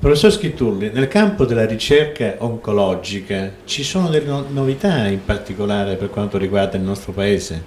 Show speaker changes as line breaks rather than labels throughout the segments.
Professor Schitulli, nel campo della ricerca oncologica ci sono delle no novità in particolare per quanto riguarda il nostro Paese?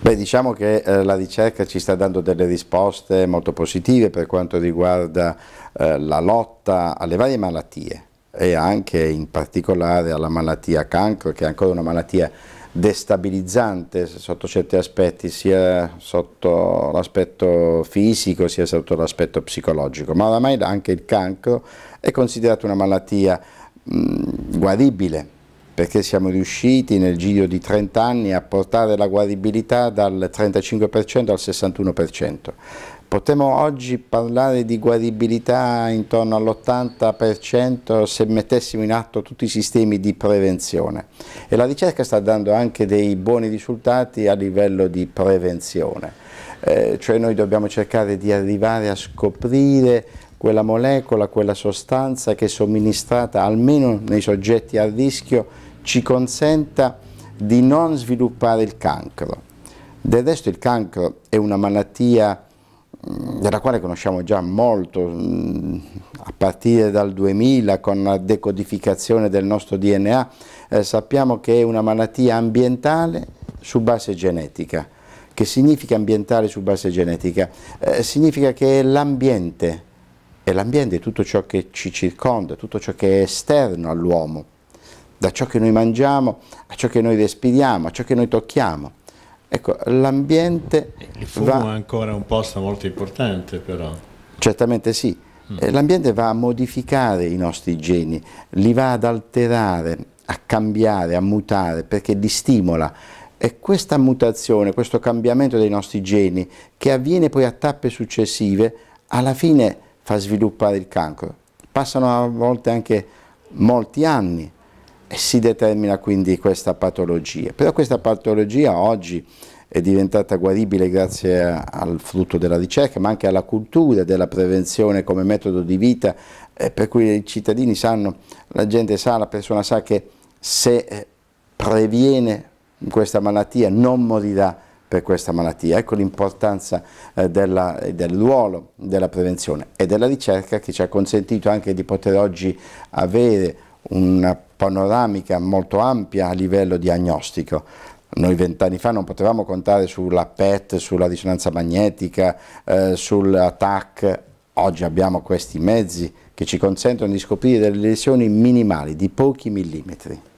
Beh, diciamo che
eh, la ricerca ci sta dando delle risposte molto positive per quanto riguarda eh, la lotta alle varie malattie, e anche in particolare alla malattia cancro che è ancora una malattia destabilizzante sotto certi aspetti, sia sotto l'aspetto fisico sia sotto l'aspetto psicologico, ma oramai anche il cancro è considerato una malattia mh, guaribile perché siamo riusciti nel giro di 30 anni a portare la guaribilità dal 35% al 61%. Potremmo oggi parlare di guaribilità intorno all'80% se mettessimo in atto tutti i sistemi di prevenzione e la ricerca sta dando anche dei buoni risultati a livello di prevenzione, eh, cioè noi dobbiamo cercare di arrivare a scoprire quella molecola, quella sostanza che somministrata almeno nei soggetti a rischio ci consenta di non sviluppare il cancro. Del resto il cancro è una malattia Mm, della quale conosciamo già molto, mm, a partire dal 2000 con la decodificazione del nostro DNA, eh, sappiamo che è una malattia ambientale su base genetica. Che significa ambientale su base genetica? Eh, significa che è l'ambiente, è l'ambiente tutto ciò che ci circonda, tutto ciò che è esterno all'uomo, da ciò che noi mangiamo a ciò che noi respiriamo, a ciò che noi tocchiamo. Ecco, l'ambiente...
Il fumo va... è ancora un posto molto importante però.
Certamente sì. Mm. Eh, l'ambiente va a modificare i nostri geni, li va ad alterare, a cambiare, a mutare, perché li stimola. E questa mutazione, questo cambiamento dei nostri geni, che avviene poi a tappe successive, alla fine fa sviluppare il cancro. Passano a volte anche molti anni, si determina quindi questa patologia. Però questa patologia oggi è diventata guaribile grazie al frutto della ricerca, ma anche alla cultura della prevenzione come metodo di vita, eh, per cui i cittadini sanno, la gente sa, la persona sa che se eh, previene questa malattia non morirà per questa malattia. Ecco l'importanza eh, del ruolo della prevenzione e della ricerca che ci ha consentito anche di poter oggi avere una panoramica molto ampia a livello diagnostico. Noi vent'anni fa non potevamo contare sulla PET, sulla risonanza magnetica, eh, sul TAC, oggi abbiamo questi mezzi che ci consentono di scoprire delle lesioni minimali di pochi millimetri.